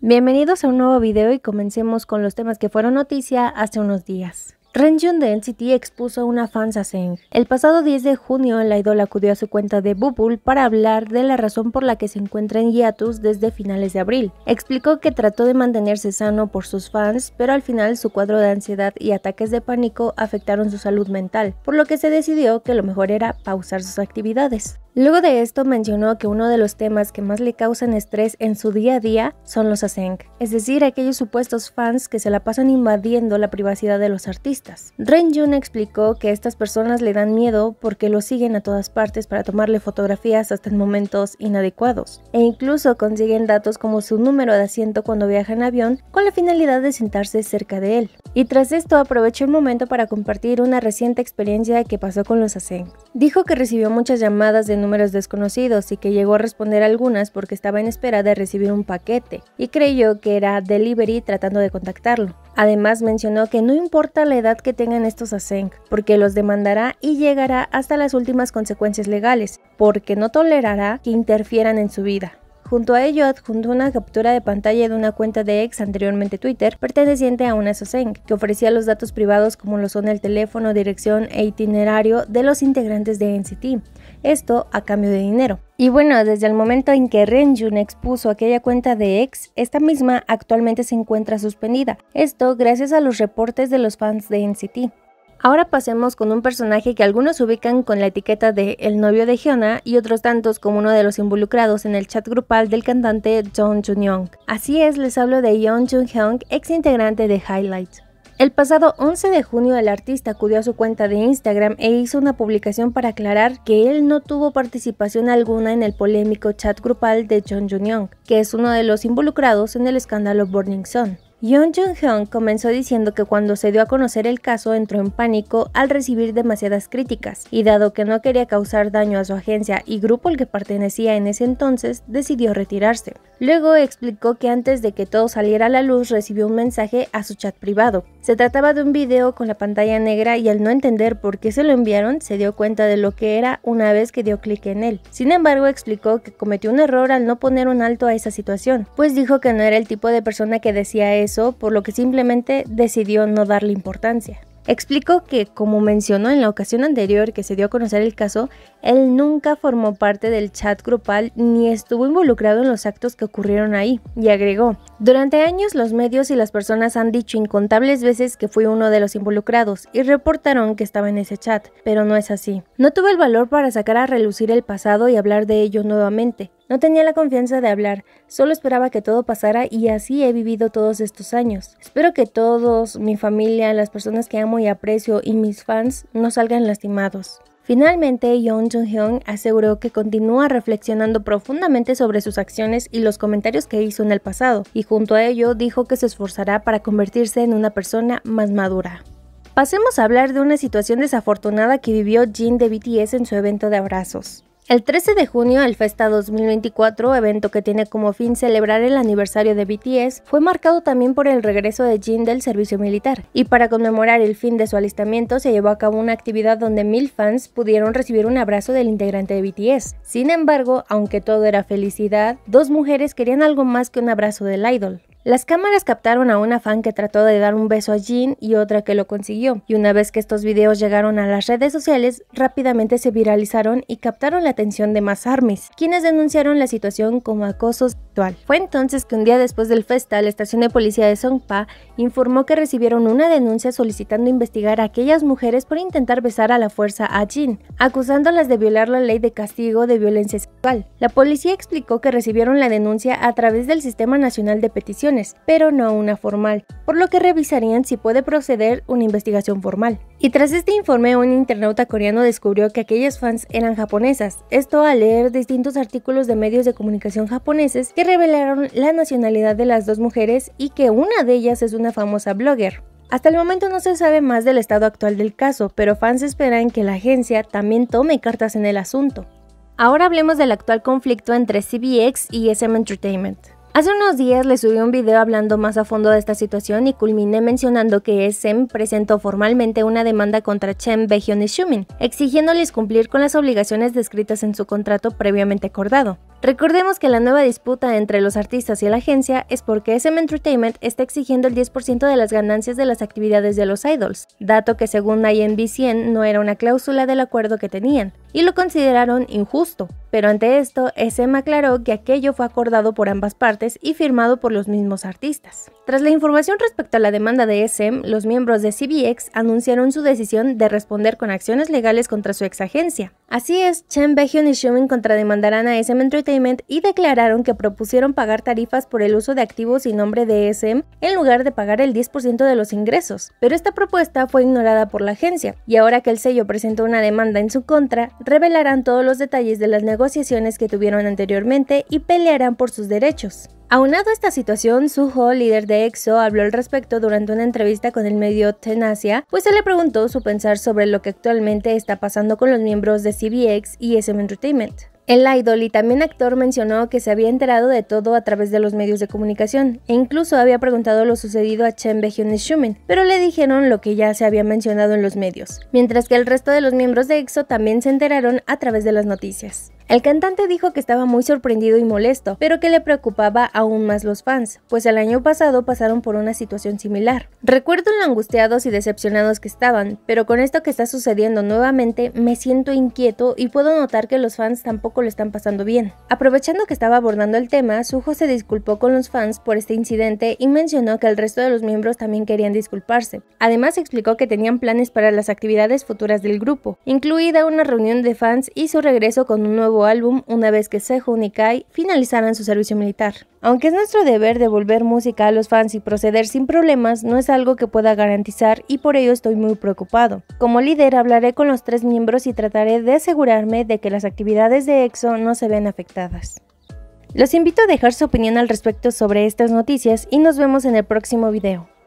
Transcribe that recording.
Bienvenidos a un nuevo video y comencemos con los temas que fueron noticia hace unos días. Renjun de NCT expuso una fansaseng. El pasado 10 de junio, la idol acudió a su cuenta de Bubble para hablar de la razón por la que se encuentra en hiatus desde finales de abril. Explicó que trató de mantenerse sano por sus fans, pero al final su cuadro de ansiedad y ataques de pánico afectaron su salud mental, por lo que se decidió que lo mejor era pausar sus actividades. Luego de esto mencionó que uno de los temas que más le causan estrés en su día a día son los aseng, es decir, aquellos supuestos fans que se la pasan invadiendo la privacidad de los artistas. Jun explicó que estas personas le dan miedo porque lo siguen a todas partes para tomarle fotografías hasta en momentos inadecuados, e incluso consiguen datos como su número de asiento cuando viaja en avión con la finalidad de sentarse cerca de él. Y tras esto aprovechó el momento para compartir una reciente experiencia que pasó con los aseng. Dijo que recibió muchas llamadas de números desconocidos y que llegó a responder algunas porque estaba en espera de recibir un paquete y creyó que era delivery tratando de contactarlo. Además mencionó que no importa la edad que tengan estos ASENC, porque los demandará y llegará hasta las últimas consecuencias legales, porque no tolerará que interfieran en su vida. Junto a ello adjuntó una captura de pantalla de una cuenta de ex anteriormente Twitter perteneciente a una Soseng, que ofrecía los datos privados como lo son el teléfono, dirección e itinerario de los integrantes de NCT, esto a cambio de dinero. Y bueno, desde el momento en que Renjun expuso aquella cuenta de ex, esta misma actualmente se encuentra suspendida, esto gracias a los reportes de los fans de NCT. Ahora pasemos con un personaje que algunos ubican con la etiqueta de el novio de Hyuna y otros tantos como uno de los involucrados en el chat grupal del cantante Jung jun Así es, les hablo de Jung Jun-hyung, ex integrante de Highlight. El pasado 11 de junio el artista acudió a su cuenta de Instagram e hizo una publicación para aclarar que él no tuvo participación alguna en el polémico chat grupal de John jun que es uno de los involucrados en el escándalo Burning Sun. Yoon Jung-hyun comenzó diciendo que cuando se dio a conocer el caso entró en pánico al recibir demasiadas críticas y dado que no quería causar daño a su agencia y grupo al que pertenecía en ese entonces, decidió retirarse. Luego explicó que antes de que todo saliera a la luz recibió un mensaje a su chat privado. Se trataba de un video con la pantalla negra y al no entender por qué se lo enviaron se dio cuenta de lo que era una vez que dio clic en él. Sin embargo explicó que cometió un error al no poner un alto a esa situación, pues dijo que no era el tipo de persona que decía eso por lo que simplemente decidió no darle importancia. Explicó que, como mencionó en la ocasión anterior que se dio a conocer el caso, él nunca formó parte del chat grupal ni estuvo involucrado en los actos que ocurrieron ahí, y agregó, durante años los medios y las personas han dicho incontables veces que fui uno de los involucrados y reportaron que estaba en ese chat, pero no es así. No tuve el valor para sacar a relucir el pasado y hablar de ello nuevamente, no tenía la confianza de hablar, solo esperaba que todo pasara y así he vivido todos estos años. Espero que todos, mi familia, las personas que amo y aprecio y mis fans no salgan lastimados. Finalmente, Yoon Jung-hyun aseguró que continúa reflexionando profundamente sobre sus acciones y los comentarios que hizo en el pasado, y junto a ello dijo que se esforzará para convertirse en una persona más madura. Pasemos a hablar de una situación desafortunada que vivió Jin de BTS en su evento de abrazos. El 13 de junio, el Festa 2024, evento que tiene como fin celebrar el aniversario de BTS, fue marcado también por el regreso de Jin del servicio militar. Y para conmemorar el fin de su alistamiento, se llevó a cabo una actividad donde mil fans pudieron recibir un abrazo del integrante de BTS. Sin embargo, aunque todo era felicidad, dos mujeres querían algo más que un abrazo del idol. Las cámaras captaron a una fan que trató de dar un beso a Jin y otra que lo consiguió, y una vez que estos videos llegaron a las redes sociales, rápidamente se viralizaron y captaron la atención de más armies, quienes denunciaron la situación como acosos fue entonces que un día después del festa, la estación de policía de Songpa informó que recibieron una denuncia solicitando investigar a aquellas mujeres por intentar besar a la fuerza a Jin, acusándolas de violar la ley de castigo de violencia sexual. La policía explicó que recibieron la denuncia a través del Sistema Nacional de Peticiones, pero no una formal, por lo que revisarían si puede proceder una investigación formal. Y tras este informe, un internauta coreano descubrió que aquellas fans eran japonesas, esto al leer distintos artículos de medios de comunicación japoneses que revelaron la nacionalidad de las dos mujeres y que una de ellas es una famosa blogger. Hasta el momento no se sabe más del estado actual del caso, pero fans esperan que la agencia también tome cartas en el asunto. Ahora hablemos del actual conflicto entre CBX y SM Entertainment. Hace unos días les subí un video hablando más a fondo de esta situación y culminé mencionando que SM presentó formalmente una demanda contra Chen, Baekhyun y Shumin, exigiéndoles cumplir con las obligaciones descritas en su contrato previamente acordado. Recordemos que la nueva disputa entre los artistas y la agencia es porque SM Entertainment está exigiendo el 10% de las ganancias de las actividades de los idols, dato que según INB100 no era una cláusula del acuerdo que tenían, y lo consideraron injusto. Pero ante esto, SM aclaró que aquello fue acordado por ambas partes y firmado por los mismos artistas. Tras la información respecto a la demanda de SM, los miembros de CBX anunciaron su decisión de responder con acciones legales contra su ex agencia. Así es, Chen Baekhyun y Shumin contrademandarán a SM Entertainment y declararon que propusieron pagar tarifas por el uso de activos y nombre de SM en lugar de pagar el 10% de los ingresos. Pero esta propuesta fue ignorada por la agencia y ahora que el sello presentó una demanda en su contra, revelarán todos los detalles de las negociaciones que tuvieron anteriormente y pelearán por sus derechos. Aunado a esta situación, Suho, líder de EXO, habló al respecto durante una entrevista con el medio Tenasia, pues se le preguntó su pensar sobre lo que actualmente está pasando con los miembros de CBX y SM Entertainment. El idol y también actor mencionó que se había enterado de todo a través de los medios de comunicación e incluso había preguntado lo sucedido a Chen Beijun y pero le dijeron lo que ya se había mencionado en los medios, mientras que el resto de los miembros de EXO también se enteraron a través de las noticias. El cantante dijo que estaba muy sorprendido y molesto, pero que le preocupaba aún más los fans, pues el año pasado pasaron por una situación similar. Recuerdo lo angustiados y decepcionados que estaban, pero con esto que está sucediendo nuevamente me siento inquieto y puedo notar que los fans tampoco lo están pasando bien. Aprovechando que estaba abordando el tema, Suho se disculpó con los fans por este incidente y mencionó que el resto de los miembros también querían disculparse. Además explicó que tenían planes para las actividades futuras del grupo, incluida una reunión de fans y su regreso con un nuevo álbum una vez que Sehun y Kai finalizaran su servicio militar. Aunque es nuestro deber devolver música a los fans y proceder sin problemas, no es algo que pueda garantizar y por ello estoy muy preocupado. Como líder hablaré con los tres miembros y trataré de asegurarme de que las actividades de EXO no se vean afectadas. Los invito a dejar su opinión al respecto sobre estas noticias y nos vemos en el próximo video.